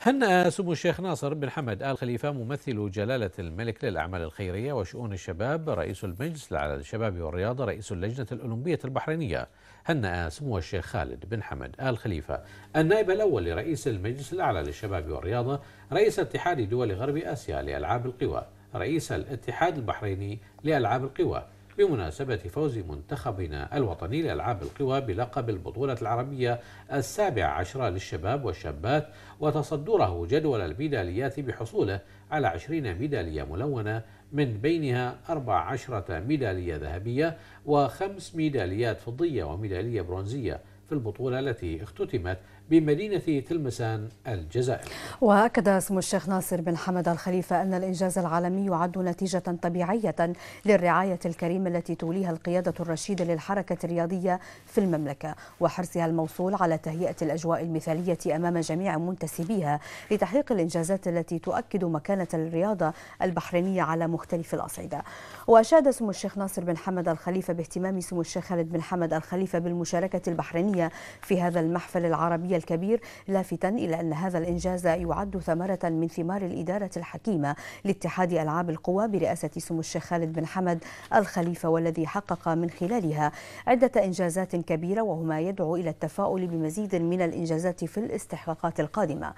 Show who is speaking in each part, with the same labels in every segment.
Speaker 1: هنأ سمو الشيخ ناصر بن حمد آل خليفة ممثل جلالة الملك للأعمال الخيرية وشؤون الشباب رئيس المجلس على الشباب والرياضة رئيس اللجنة الأولمبية البحرينية هنأ سمو الشيخ خالد بن حمد آل خليفة النائب الأول لرئيس المجلس الأعلى للشباب والرياضة رئيس اتحاد دول غرب آسيا لألعاب القوى رئيس الاتحاد البحريني لألعاب القوى بمناسبة فوز منتخبنا الوطني لألعاب القوى بلقب البطولة العربية السابع عشر للشباب والشابات وتصدره جدول الميداليات بحصوله على 20 ميدالية ملونة من بينها 14 ميدالية ذهبية وخمس ميداليات فضية وميدالية برونزية في البطولة التي اختتمت بمدينة تلمسان الجزائر
Speaker 2: وأكد اسم الشيخ ناصر بن حمد الخليفة أن الإنجاز العالمي يعد نتيجة طبيعية للرعاية الكريمة التي توليها القيادة الرشيدة للحركة الرياضية في المملكة وحرصها الموصول على تهيئة الأجواء المثالية أمام جميع منتسبيها لتحقيق الإنجازات التي تؤكد مكانة الرياضة البحرينية على مختلف الأصعدة وأشاد اسم الشيخ ناصر بن حمد الخليفة باهتمام سمو الشيخ خالد بن حمد الخليفة بالمشاركة البحرينية الوطنية في هذا المحفل العربي الكبير لافتا إلى أن هذا الإنجاز يعد ثمرة من ثمار الإدارة الحكيمة لاتحاد ألعاب القوى برئاسة سمو الشيخ خالد بن حمد الخليفة والذي حقق من خلالها عدة إنجازات كبيرة وهما يدعو إلى التفاؤل بمزيد من الإنجازات في الاستحقاقات القادمة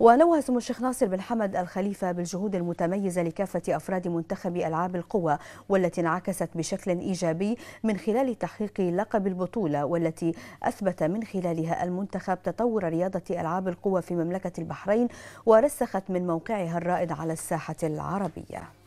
Speaker 2: ونوه سمو الشيخ ناصر بن حمد الخليفة بالجهود المتميزة لكافة أفراد منتخب ألعاب القوى والتي انعكست بشكل إيجابي من خلال تحقيق لقب البطولة والتي أثبت من خلالها المنتخب تطور رياضة ألعاب القوى في مملكة البحرين ورسخت من موقعها الرائد على الساحة العربية